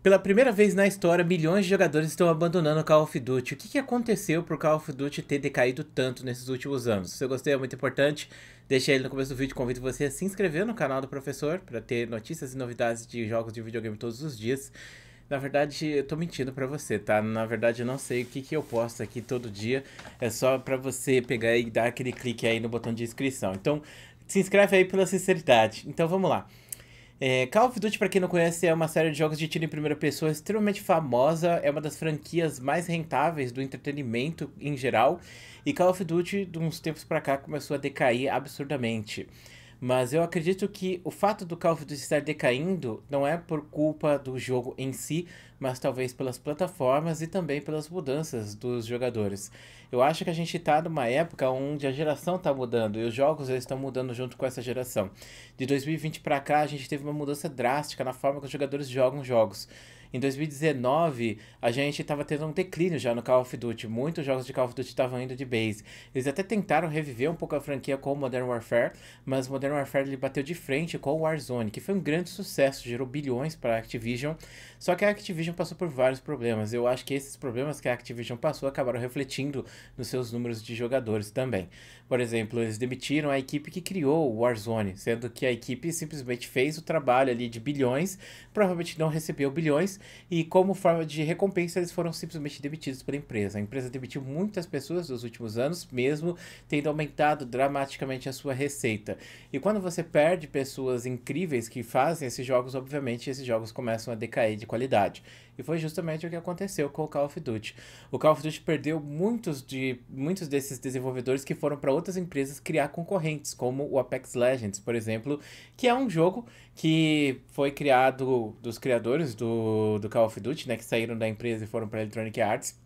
Pela primeira vez na história, milhões de jogadores estão abandonando Call of Duty. O que, que aconteceu para o Call of Duty ter decaído tanto nesses últimos anos? Se você gostou, é muito importante. Deixa aí no começo do vídeo. Convido você a se inscrever no canal do professor para ter notícias e novidades de jogos de videogame todos os dias. Na verdade, eu tô mentindo para você, tá? Na verdade, eu não sei o que, que eu posto aqui todo dia. É só para você pegar e dar aquele clique aí no botão de inscrição. Então, se inscreve aí pela sinceridade. Então, vamos lá. É, Call of Duty, para quem não conhece, é uma série de jogos de tiro em primeira pessoa extremamente famosa, é uma das franquias mais rentáveis do entretenimento em geral, e Call of Duty, de uns tempos para cá, começou a decair absurdamente. Mas eu acredito que o fato do Call of Duty estar decaindo não é por culpa do jogo em si, mas talvez pelas plataformas e também pelas mudanças dos jogadores. Eu acho que a gente está numa época onde a geração está mudando e os jogos estão mudando junto com essa geração. De 2020 para cá, a gente teve uma mudança drástica na forma que os jogadores jogam jogos. Em 2019, a gente estava tendo um declínio já no Call of Duty. Muitos jogos de Call of Duty estavam indo de base. Eles até tentaram reviver um pouco a franquia com Modern Warfare, mas Modern Warfare ele bateu de frente com Warzone, que foi um grande sucesso, gerou bilhões para a Activision. Só que a Activision passou por vários problemas. Eu acho que esses problemas que a Activision passou acabaram refletindo nos seus números de jogadores também. Por exemplo, eles demitiram a equipe que criou o Warzone, sendo que a equipe simplesmente fez o trabalho ali de bilhões, provavelmente não recebeu bilhões, e como forma de recompensa eles foram simplesmente demitidos pela empresa. A empresa demitiu muitas pessoas nos últimos anos, mesmo tendo aumentado dramaticamente a sua receita. E quando você perde pessoas incríveis que fazem esses jogos, obviamente esses jogos começam a decair de qualidade. E foi justamente o que aconteceu com o Call of Duty. O Call of Duty perdeu muitos, de, muitos desses desenvolvedores que foram para outras empresas criar concorrentes, como o Apex Legends, por exemplo, que é um jogo que foi criado dos criadores do, do Call of Duty, né, que saíram da empresa e foram para Electronic Arts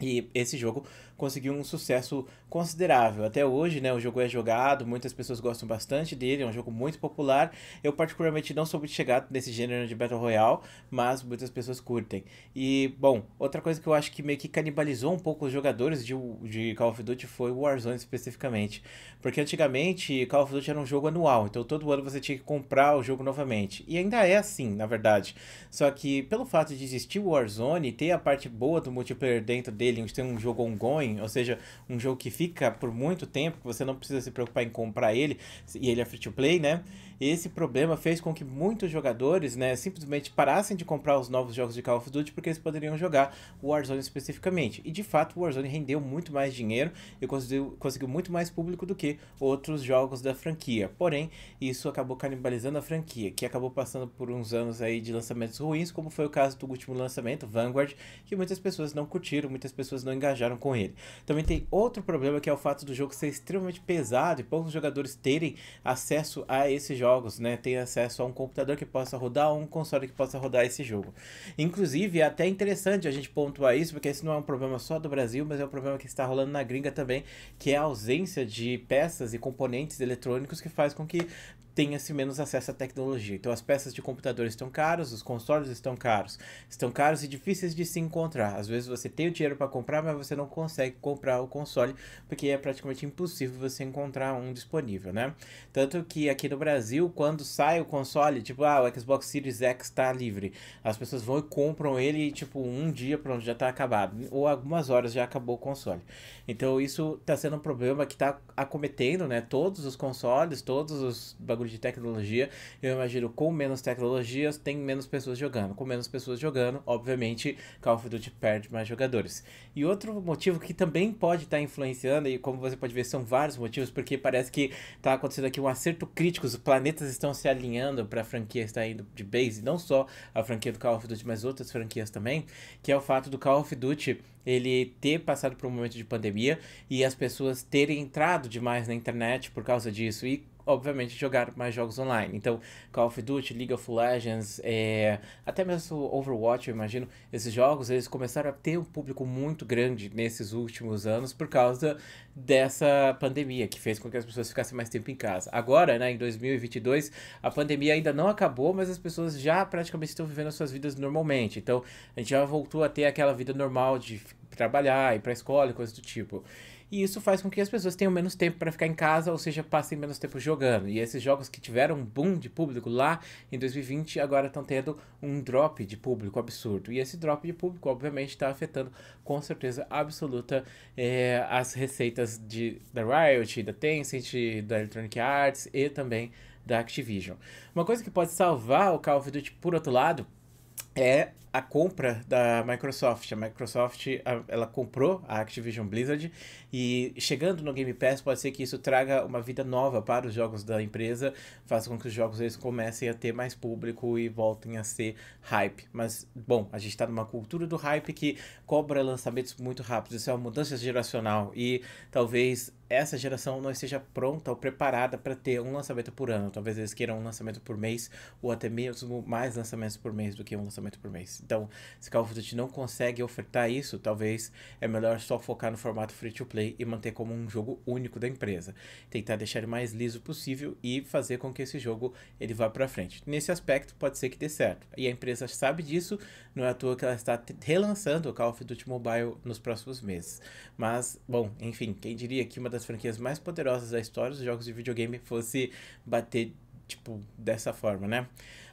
e esse jogo conseguiu um sucesso considerável. Até hoje, né, o jogo é jogado, muitas pessoas gostam bastante dele, é um jogo muito popular. Eu particularmente não sou muito chegado nesse gênero de Battle Royale, mas muitas pessoas curtem. E, bom, outra coisa que eu acho que meio que canibalizou um pouco os jogadores de, de Call of Duty foi Warzone especificamente. Porque antigamente Call of Duty era um jogo anual, então todo ano você tinha que comprar o jogo novamente. E ainda é assim, na verdade. Só que pelo fato de existir Warzone e ter a parte boa do multiplayer dentro dele, dele, onde tem um jogo ongoing, ou seja, um jogo que fica por muito tempo, que você não precisa se preocupar em comprar ele, e ele é free to play, né? Esse problema fez com que muitos jogadores, né, simplesmente parassem de comprar os novos jogos de Call of Duty porque eles poderiam jogar Warzone especificamente. E de fato, o Warzone rendeu muito mais dinheiro e conseguiu, conseguiu muito mais público do que outros jogos da franquia. Porém, isso acabou canibalizando a franquia, que acabou passando por uns anos aí de lançamentos ruins, como foi o caso do último lançamento, Vanguard, que muitas pessoas não curtiram, muitas pessoas não engajaram com ele. Também tem outro problema que é o fato do jogo ser extremamente pesado e poucos jogadores terem acesso a esses jogos, né? Tem acesso a um computador que possa rodar ou um console que possa rodar esse jogo. Inclusive, é até interessante a gente pontuar isso, porque esse não é um problema só do Brasil, mas é um problema que está rolando na gringa também, que é a ausência de peças e componentes eletrônicos que faz com que tenha-se menos acesso à tecnologia. Então as peças de computadores estão caras, os consoles estão caros, estão caros e difíceis de se encontrar. Às vezes você tem o dinheiro para comprar, mas você não consegue comprar o console porque é praticamente impossível você encontrar um disponível, né? Tanto que aqui no Brasil, quando sai o console, tipo, ah, o Xbox Series X está livre, as pessoas vão e compram ele, tipo, um dia pronto, já está acabado, ou algumas horas já acabou o console. Então isso está sendo um problema que está acometendo, né, todos os consoles, todos os bagulhos bagulho de tecnologia, eu imagino com menos tecnologias tem menos pessoas jogando. Com menos pessoas jogando, obviamente, Call of Duty perde mais jogadores. E outro motivo que também pode estar tá influenciando, e como você pode ver, são vários motivos, porque parece que está acontecendo aqui um acerto crítico, os planetas estão se alinhando para a franquia estar indo de base, não só a franquia do Call of Duty, mas outras franquias também, que é o fato do Call of Duty ele ter passado por um momento de pandemia e as pessoas terem entrado demais na internet por causa disso. E obviamente, jogar mais jogos online. Então, Call of Duty, League of Legends, é, até mesmo Overwatch, eu imagino, esses jogos, eles começaram a ter um público muito grande nesses últimos anos por causa dessa pandemia, que fez com que as pessoas ficassem mais tempo em casa. Agora, né, em 2022, a pandemia ainda não acabou, mas as pessoas já praticamente estão vivendo as suas vidas normalmente. Então, a gente já voltou a ter aquela vida normal de trabalhar, ir para a escola e coisas do tipo. E isso faz com que as pessoas tenham menos tempo para ficar em casa, ou seja, passem menos tempo jogando. E esses jogos que tiveram um boom de público lá em 2020 agora estão tendo um drop de público absurdo. E esse drop de público, obviamente, está afetando com certeza absoluta eh, as receitas de, da Riot, da Tencent, da Electronic Arts e também da Activision. Uma coisa que pode salvar o Call of Duty, por outro lado, é a compra da Microsoft. A Microsoft ela comprou a Activision Blizzard e chegando no Game Pass pode ser que isso traga uma vida nova para os jogos da empresa, faça com que os jogos eles comecem a ter mais público e voltem a ser hype. Mas bom, a gente está numa cultura do hype que cobra lançamentos muito rápidos. Isso é uma mudança geracional e talvez essa geração não esteja pronta ou preparada para ter um lançamento por ano. Talvez eles queiram um lançamento por mês ou até mesmo mais lançamentos por mês do que um lançamento por mês. Então, se Call of Duty não consegue ofertar isso, talvez é melhor só focar no formato free to play e manter como um jogo único da empresa. Tentar deixar ele mais liso possível e fazer com que esse jogo ele vá para frente. Nesse aspecto pode ser que dê certo. E a empresa sabe disso, não é à toa que ela está relançando o Call of Duty Mobile nos próximos meses. Mas, bom, enfim, quem diria que uma das franquias mais poderosas da história dos jogos de videogame fosse bater tipo, dessa forma, né?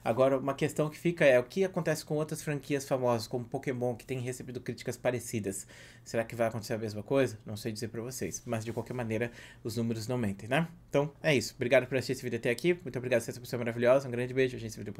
Agora, uma questão que fica é o que acontece com outras franquias famosas, como Pokémon, que têm recebido críticas parecidas. Será que vai acontecer a mesma coisa? Não sei dizer para vocês, mas de qualquer maneira, os números não mentem, né? Então, é isso. Obrigado por assistir esse vídeo até aqui. Muito obrigado a essa pessoa maravilhosa. Um grande beijo. A gente se vê depois.